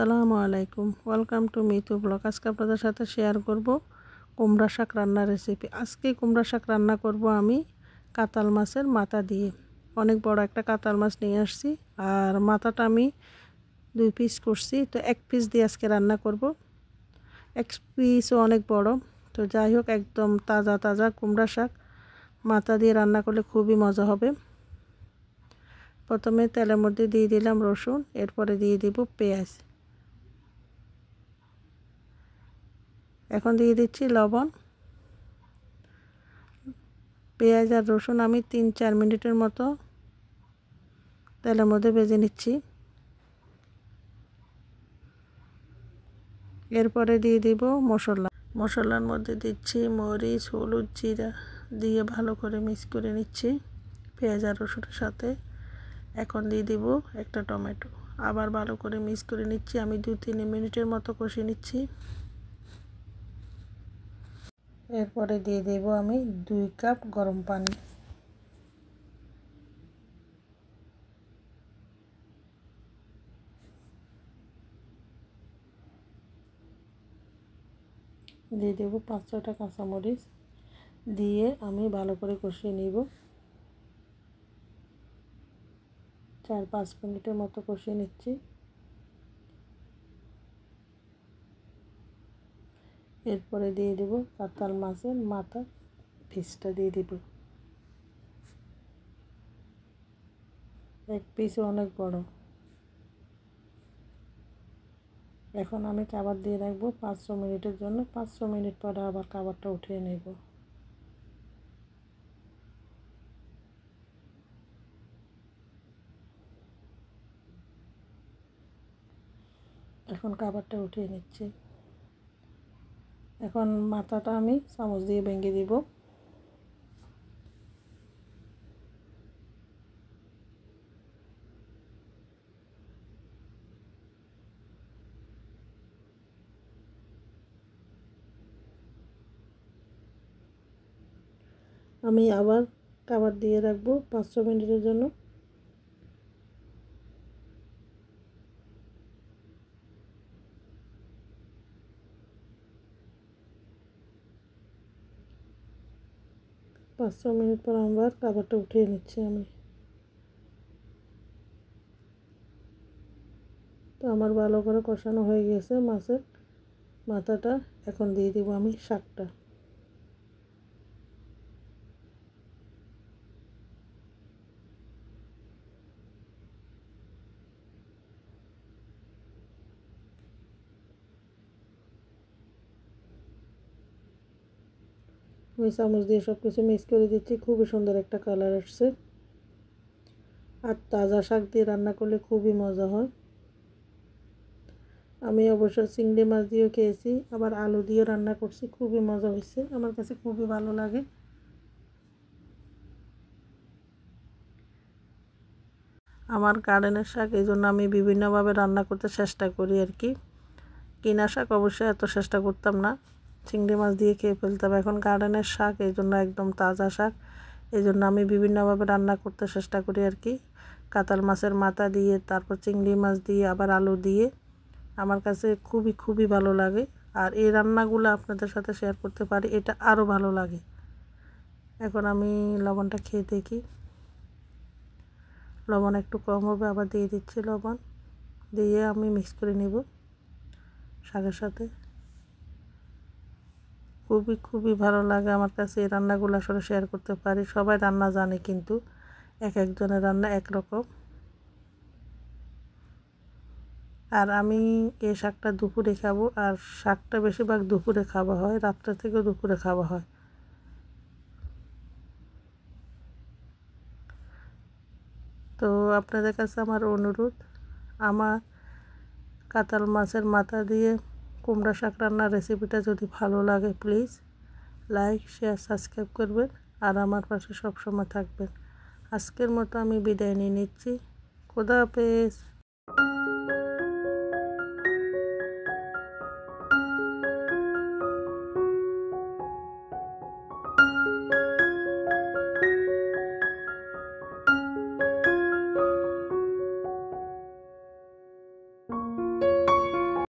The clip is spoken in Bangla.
আসসালামু আলাইকুম ওয়েলকাম টু মিথু ব্লগ আজকে আপনাদের সাথে শেয়ার করব কুমড়া শাক রান্নার রেসিপি আজকে কুমড়া শাক রান্না করব আমি কাতাল মাছের মাথা দিয়ে অনেক বড় একটা কাতাল মাছ নিয়ে আসছি আর মাথাটা আমি দুই পিস করছি তো এক পিস দিয়ে আজকে রান্না করব এক পিসও অনেক বড় তো যাই হোক একদম তাজা তাজা কুমড়া শাক মাথা দিয়ে রান্না করলে খুবই মজা হবে প্রথমে তেলের মধ্যে দিয়ে দিলাম রসুন এরপরে দিয়ে দিব পেঁয়াজ এখন দিয়ে দিচ্ছি লবণ পেঁয়াজ আর রসুন আমি তিন চার মিনিটের মতো তেলের মধ্যে ভেজে নিচ্ছি এরপরে দিয়ে দিব মশলা মশলার মধ্যে দিচ্ছি মরিচ হলুদ জিরা দিয়ে ভালো করে মিক্স করে নিচ্ছি পেঁয়াজ আর রসুনের সাথে এখন দিয়ে দিব একটা টমেটো আবার ভালো করে মিক্স করে নিচ্ছি আমি দু তিন মিনিটের মতো কষে নিচ্ছি এরপরে দিয়ে দেব আমি দুই কাপ গরম পানি দিয়ে দেব পাঁচ ছটা কাঁচামরিচ দিয়ে আমি ভালো করে কষিয়ে নিব চার পাঁচ মিনিটের মতো কষিয়ে নিচ্ছি এরপরে দিয়ে দেব কাতাল মাছের মাথা পিসটা দিয়ে দেব এক পিস অনেক বড় এখন আমি খাবার দিয়ে রাখবো পাঁচশো মিনিটের জন্য পাঁচশো মিনিট পরে আবার খাবারটা উঠিয়ে নেব এখন খাবারটা উঠিয়ে নিচ্ছি এখন মাথাটা আমি চামচ দিয়ে ভেঙে দিব আমি আবার কাবার দিয়ে রাখবো পাঁচশো মিনিটের জন্য পাঁচ ছ মিনিট পর আমার কাভারটা উঠিয়ে নিচ্ছি আমি তো আমার ভালো করে কষানো হয়ে গেছে মাছের মাথাটা এখন দিয়ে দিব আমি শাকটা আমি চামচ দিয়ে সব কিছু মিক্স করে দিচ্ছি খুবই সুন্দর একটা কালার আসছে আর তাজা শাক দিয়ে রান্না করলে খুবই মজা হয় আমি অবশ্য চিংড়ি মাছ দিয়েও খেয়েছি আবার আলু দিয়েও রান্না করছি খুবই মজা হয়েছে আমার কাছে খুবই ভালো লাগে আমার গার্ডেনের শাক এই জন্য আমি বিভিন্নভাবে রান্না করতে চেষ্টা করি আর কি কিনা শাক অবশ্যই এত চেষ্টা করতাম না চিংড়ি মাছ দিয়ে খেয়ে ফেলতে হবে এখন গার্ডেনের শাক এই জন্য একদম তাজা শাক এই জন্য আমি বিভিন্নভাবে রান্না করতে চেষ্টা করি আর কি কাতাল মাছের মাথা দিয়ে তারপর চিংড়ি মাছ দিয়ে আবার আলু দিয়ে আমার কাছে খুবই খুবই ভালো লাগে আর এই রান্নাগুলো আপনাদের সাথে শেয়ার করতে পারি এটা আরও ভালো লাগে এখন আমি লবণটা খেয়ে দেখি লবণ একটু কম হবে আবার দিয়ে দিচ্ছি লবণ দিয়ে আমি মিক্স করে নেব শাকের সাথে খুবই খুবই ভালো লাগে আমার কাছে এই রান্নাগুলো আসলে শেয়ার করতে পারি সবাই রান্না জানে কিন্তু এক একজনের রান্না একরকম আর আমি এই শাকটা দুপুরে খাবো আর শাকটা বেশিরভাগ দুপুরে খাওয়া হয় রাত্রে থেকেও দুপুরে খাওয়া হয় তো আপনাদের কাছে আমার অনুরোধ আমার কাতাল মাছের মাথা দিয়ে কুমড়া শাক রান্নার রেসিপিটা যদি ভালো লাগে প্লিজ লাইক শেয়ার সাবস্ক্রাইব করবেন আর আমার পাশে সবসময় থাকবেন আজকের মতো আমি বিদায় নিয়ে নিচ্ছি খোদা হাফেজ